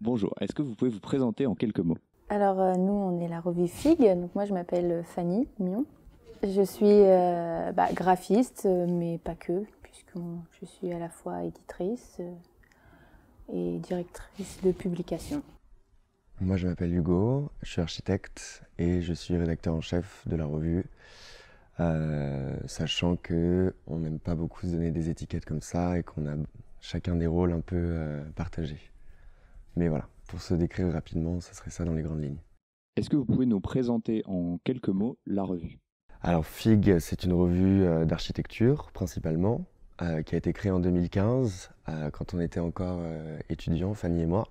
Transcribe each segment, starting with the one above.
Bonjour, est-ce que vous pouvez vous présenter en quelques mots Alors euh, nous, on est la revue FIG, donc moi je m'appelle Fanny Mion. Je suis euh, bah, graphiste, euh, mais pas que, puisque je suis à la fois éditrice et directrice de publication. Moi je m'appelle Hugo, je suis architecte et je suis rédacteur en chef de la revue. sachant qu'on on n'aime pas beaucoup se donner des étiquettes comme ça et qu'on a chacun des rôles un peu partagés. Mais voilà, pour se décrire rapidement, ce serait ça dans les grandes lignes. Est-ce que vous pouvez nous présenter en quelques mots la revue Alors FIG, c'est une revue euh, d'architecture principalement, euh, qui a été créée en 2015, euh, quand on était encore étudiants, Fanny et moi.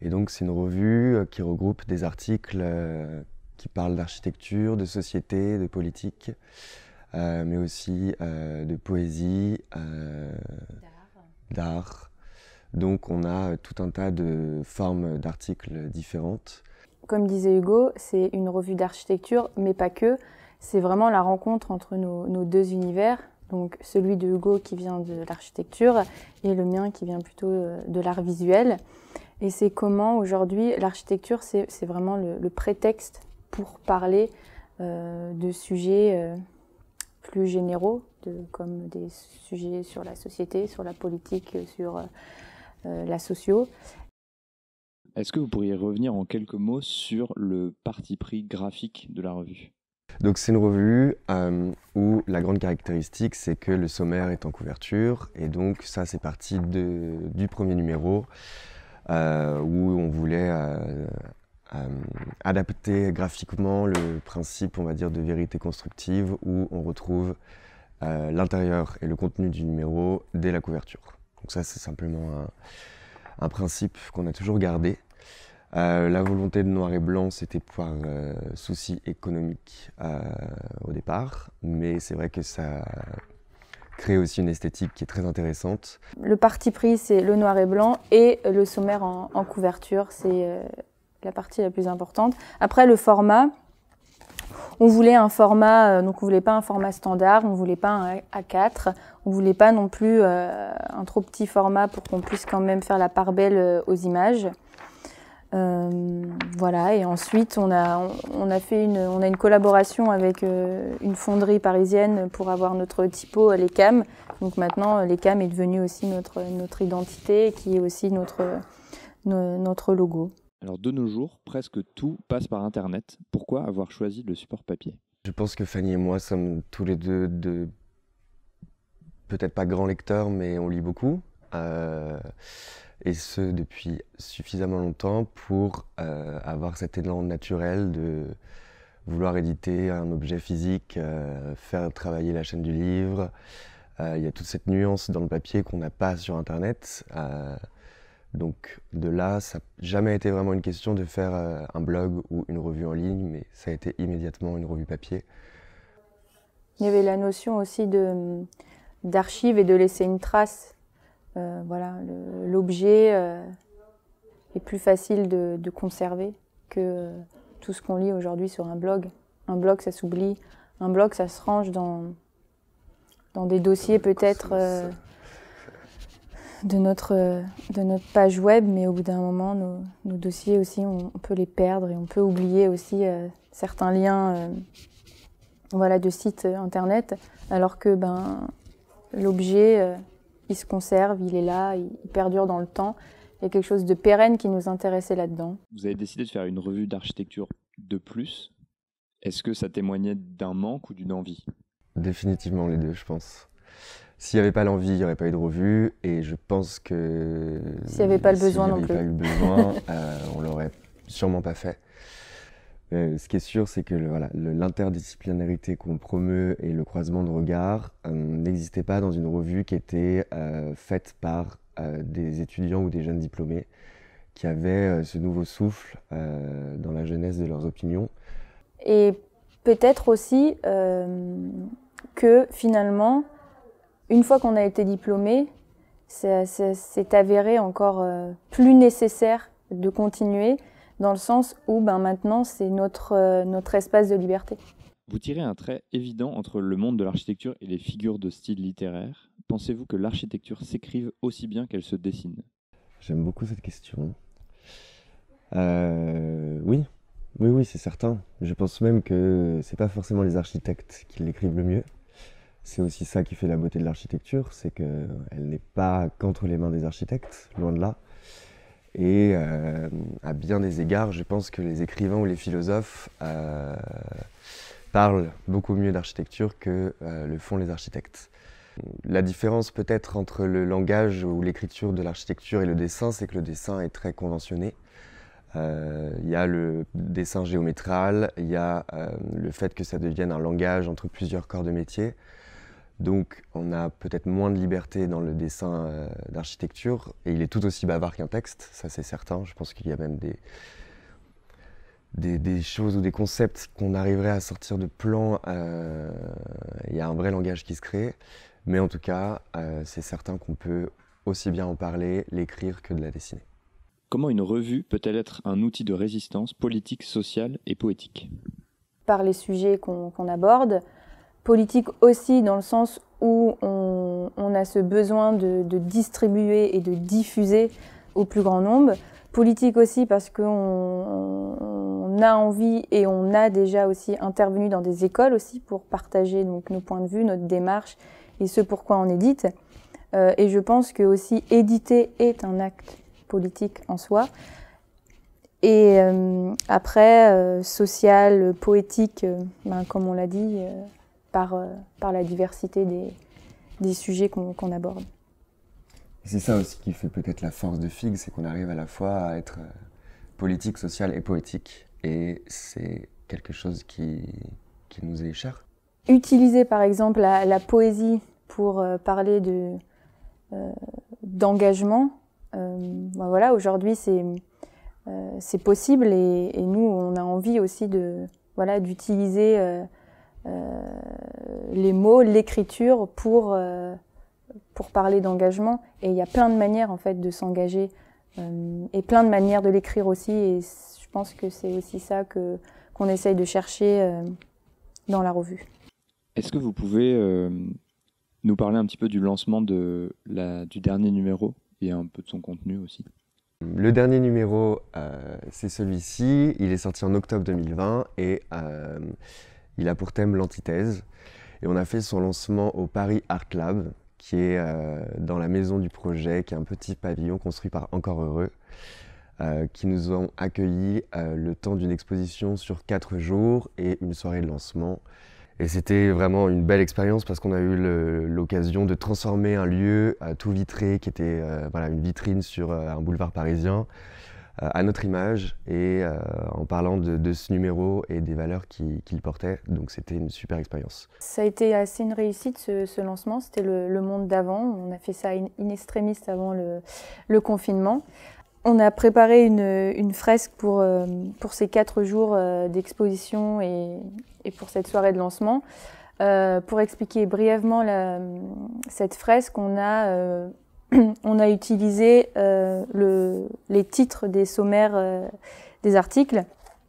Et donc c'est une revue qui regroupe des articles qui parlent d'architecture, de société, de politique, mais aussi de poésie, d'art, donc on a euh, tout un tas de formes d'articles différentes. Comme disait Hugo, c'est une revue d'architecture, mais pas que. C'est vraiment la rencontre entre nos, deux univers, donc celui de Hugo qui vient de l'architecture et le mien qui vient plutôt euh, de l'art visuel. Et c'est comment aujourd'hui l'architecture, c'est vraiment le, prétexte pour parler euh, de sujets plus généraux, comme des sujets sur la société, sur la politique, sur euh, la socio. Est-ce que vous pourriez revenir en quelques mots sur le parti pris graphique de la revue donc c'est une revue euh, où la grande caractéristique c'est que le sommaire est en couverture et donc ça c'est parti du premier numéro euh, où on voulait adapter graphiquement le principe on va dire de vérité constructive où on retrouve l'intérieur et le contenu du numéro dès la couverture. Donc ça, c'est simplement un, principe qu'on a toujours gardé. Euh, la volonté de noir et blanc, c'était par euh, souci économique euh, au départ, mais c'est vrai que ça crée aussi une esthétique qui est très intéressante. Le parti pris, c'est le noir et blanc et le sommaire en couverture, c'est la partie la plus importante. Après, le format, on voulait un format, euh, donc on voulait pas un format standard, on voulait pas un A4, on voulait pas non plus euh, un trop petit format pour qu'on puisse quand même faire la part belle euh, aux images. voilà, et ensuite on a, on a fait une, on a une collaboration avec une fonderie parisienne pour avoir notre typo, les Donc maintenant, les est devenu aussi notre, notre identité qui est aussi notre, notre logo. Alors de nos jours, presque tout passe par Internet. Pourquoi avoir choisi le support papier Je pense que Fanny et moi sommes tous les deux de... Peut-être pas grands lecteurs, mais on lit beaucoup. Euh, et ce, depuis suffisamment longtemps pour euh, avoir cet élan naturel de vouloir éditer un objet physique, euh, faire travailler la chaîne du livre. Il y a toute cette nuance dans le papier qu'on n'a pas sur Internet. Donc de là, ça n'a jamais été vraiment une question de faire euh, un blog ou une revue en ligne, mais ça a été immédiatement une revue papier. Il y avait la notion aussi de hum, d'archives et de laisser une trace. Euh, voilà, l'objet euh, est plus facile de, conserver que tout ce qu'on lit aujourd'hui sur un blog. Un blog, ça s'oublie. Un blog, ça se range dans des dossiers peut-être de notre, de notre page web, mais au bout d'un moment, nos, dossiers aussi, on, peut les perdre et on peut oublier aussi euh, certains liens euh, voilà, de sites internet, alors que ben, l'objet, euh, il se conserve, il est là, il, il perdure dans le temps. Il y a quelque chose de pérenne qui nous intéressait là-dedans. Vous avez décidé de faire une revue d'architecture de plus. Est-ce que ça témoignait d'un manque ou d'une envie Définitivement les deux, je pense. S'il n'y avait pas l'envie, il n'y aurait pas eu de revue. Et je pense que. S'il n'y avait pas le besoin non plus. S'il n'y avait pas eu besoin, on euh, on l'aurait sûrement pas fait. Euh, ce qui est sûr, c'est que l'interdisciplinarité voilà, qu'on promeut et le croisement de regards n'existaient euh, n'existait pas dans une revue qui était faite par des étudiants ou des jeunes diplômés qui avaient ce nouveau souffle dans la jeunesse de leurs opinions. Et peut-être aussi que finalement, une fois qu'on a été diplômé, c'est avéré encore euh, plus nécessaire de continuer dans le sens où ben, maintenant c'est notre, euh, notre espace de liberté. Vous tirez un trait évident entre le monde de l'architecture et les figures de style littéraire. Pensez-vous que l'architecture s'écrive aussi bien qu'elle se dessine J'aime beaucoup cette question. Euh, oui, oui, oui, c'est certain. Je pense même que c'est pas forcément les architectes qui l'écrivent le mieux c'est aussi ça qui fait la beauté de l'architecture, c'est qu'elle euh, n'est pas qu'entre les mains des architectes, loin de là. Et euh, à bien des égards, je pense que les écrivains ou les philosophes euh, parlent beaucoup mieux d'architecture que le font les architectes. La différence peut-être entre le langage ou l'écriture de l'architecture et le dessin, c'est que le dessin est très conventionné. Il y a le dessin géométral, il y a le fait que ça devienne un langage entre plusieurs corps de métier. Donc on a peut-être moins de liberté dans le dessin euh, d'architecture, et il est tout aussi bavard qu'un texte, ça c'est certain. Je pense qu'il y a même des, choses ou des concepts qu'on arriverait à sortir de plan. Euh, il y a un vrai langage qui se crée, mais en tout cas, euh, c'est certain qu'on peut aussi bien en parler, l'écrire que de la dessiner. Comment une revue peut-elle être un outil de résistance politique, sociale et poétique Par les sujets qu'on aborde, politique aussi dans le sens où on, a ce besoin de, distribuer et de diffuser au plus grand nombre. Politique aussi parce qu'on on a envie et on a déjà aussi intervenu dans des écoles aussi pour partager donc nos points de vue, notre démarche et ce pourquoi on édite. Euh, et je pense que aussi éditer est un acte politique en soi. Et euh, après, euh, social, poétique, ben, comme on l'a dit, par, euh, par la diversité des, des sujets qu'on aborde. c'est ça aussi qui fait peut-être la force de Fig, c'est qu'on arrive à la fois à être euh, politique, sociale et poétique. Et c'est quelque chose qui, qui, nous est cher. Utiliser par exemple la, poésie pour euh, parler de d'engagement, ben voilà, aujourd'hui c'est possible et, et, nous on a envie aussi de voilà d'utiliser euh, les mots, l'écriture pour euh, pour parler d'engagement. Et il y a plein de manières en fait de s'engager euh, et plein de manières de l'écrire aussi. Et je pense que c'est aussi ça que qu'on essaye de chercher dans la revue. Est-ce que vous pouvez nous parler un petit peu du lancement de la, du dernier numéro et un peu de son contenu aussi Le dernier numéro, c'est celui-ci. Il est sorti en octobre 2020 et il a pour thème l'antithèse. Et on a fait son lancement au Paris Art Lab, qui est euh, dans la maison du projet, qui est un petit pavillon construit par Encore Heureux, euh, qui nous ont accueillis euh, le temps d'une exposition sur quatre jours et une soirée de lancement. Et c'était vraiment une belle expérience parce qu'on a eu l'occasion de transformer un lieu tout vitré, qui était voilà, une vitrine sur un boulevard parisien, euh, à notre image et euh, en parlant de, ce numéro et des valeurs qu'il portait. Donc c'était une super expérience. Ça a été assez une réussite ce, lancement. C'était le, monde d'avant. On a fait ça in, extremis avant le, confinement. On a préparé une, fresque pour, euh, pour ces quatre jours d'exposition et, pour cette soirée de lancement. pour expliquer brièvement la, cette fresque, on a on a utilisé euh, les titres des sommaires euh, des articles.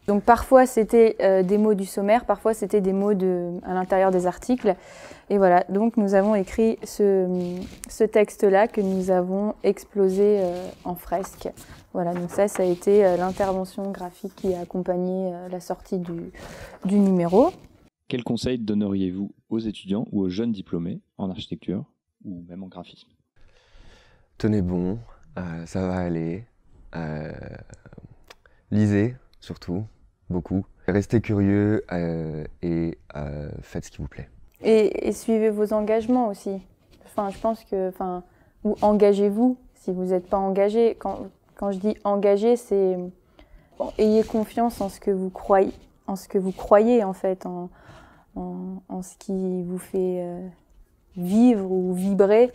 Donc parfois c'était euh, des mots du sommaire, parfois c'était des mots à l'intérieur des articles. Et voilà, donc nous avons écrit ce, texte-là que nous avons explosé en fresque. Voilà, donc ça, ça a été l'intervention graphique qui a accompagné la sortie du, du numéro. Quel conseils donneriez-vous aux étudiants ou aux jeunes diplômés en architecture ou même en graphisme tenez bon, euh, ça va aller. Euh, lisez, surtout, beaucoup. Restez curieux euh, et faites ce qui vous plaît. Et, suivez vos engagements aussi. Enfin, je pense que. Enfin, ou engagez-vous si vous n'êtes pas engagé. Quand, quand, je dis engagé, c'est. ayez confiance en ce que vous croyez, en ce que vous croyez en fait, en, en ce qui vous fait vivre ou vibrer.